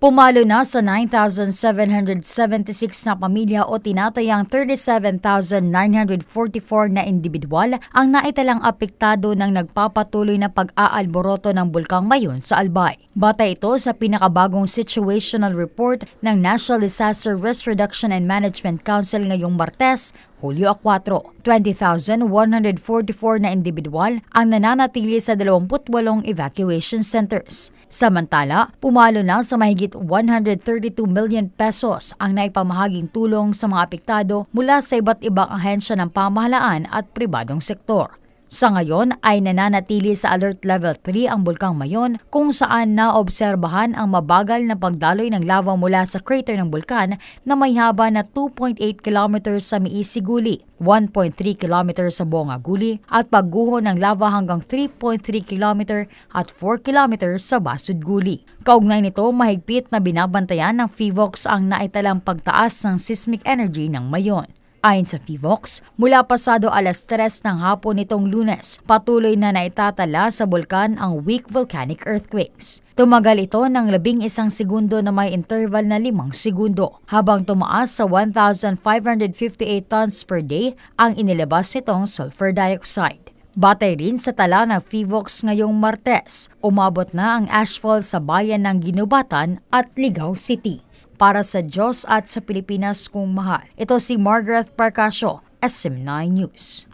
Pumalo na sa 9,776 na pamilya o tinatayang 37,944 na individual ang naitalang apektado ng nagpapatuloy na pag-aalboroto ng Bulkang Mayon sa Albay. Bata ito sa pinakabagong situational report ng National Disaster Risk Reduction and Management Council ngayong Martes Hulyo 4, 20,144 na individual ang nananatili sa 28 evacuation centers. Samantala, pumalo na sa mahigit 132 million pesos ang naipamahaging tulong sa mga apektado mula sa iba't ibang ahensya ng pamahalaan at pribadong sektor. Sa ngayon ay nananatili sa Alert Level 3 ang Bulkang Mayon kung saan naobserbahan ang mabagal na pagdaloy ng lava mula sa crater ng bulkan na may haba na 2.8 km sa Miisiguli, 1.3 km sa Bongaguli at pagguho ng lava hanggang 3.3 km at 4 km sa Basudguli. Kaugnay nito, mahigpit na binabantayan ng FIVOX ang naitalang pagtaas ng seismic energy ng Mayon. Ayon sa FIVOX, mula pasado alas 3 ng hapon nitong lunes, patuloy na naitatala sa bulkan ang weak volcanic earthquakes. Tumagal ito ng labing isang segundo na may interval na limang segundo, habang tumaas sa 1,558 tons per day ang inilabas nitong sulfur dioxide. Batay rin sa tala ng FIVOX ngayong Martes, umabot na ang ashfall sa bayan ng Ginubatan at Ligao City para sa Diyos at sa Pilipinas kong mahal. Ito si Margaret Parcasio, SM9 News.